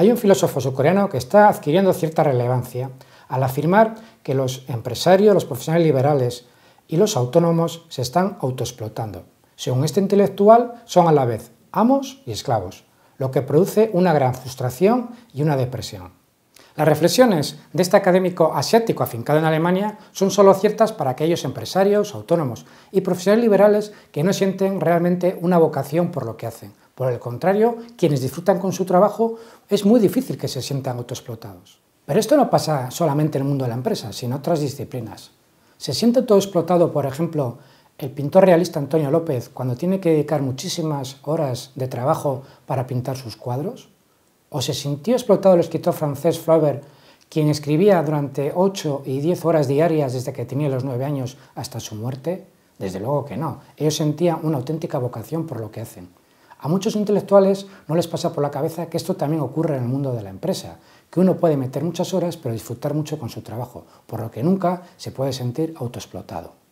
Hay un filósofo surcoreano que está adquiriendo cierta relevancia al afirmar que los empresarios, los profesionales liberales y los autónomos se están autoexplotando. Según este intelectual, son a la vez amos y esclavos, lo que produce una gran frustración y una depresión. Las reflexiones de este académico asiático afincado en Alemania son solo ciertas para aquellos empresarios, autónomos y profesionales liberales que no sienten realmente una vocación por lo que hacen, por el contrario, quienes disfrutan con su trabajo es muy difícil que se sientan autoexplotados. Pero esto no pasa solamente en el mundo de la empresa, sino en otras disciplinas. Se siente autoexplotado, por ejemplo, el pintor realista Antonio López cuando tiene que dedicar muchísimas horas de trabajo para pintar sus cuadros? ¿O se sintió explotado el escritor francés Flaubert, quien escribía durante 8 y 10 horas diarias desde que tenía los 9 años hasta su muerte? Desde luego que no, ellos sentían una auténtica vocación por lo que hacen. A muchos intelectuales no les pasa por la cabeza que esto también ocurre en el mundo de la empresa, que uno puede meter muchas horas pero disfrutar mucho con su trabajo, por lo que nunca se puede sentir autoexplotado.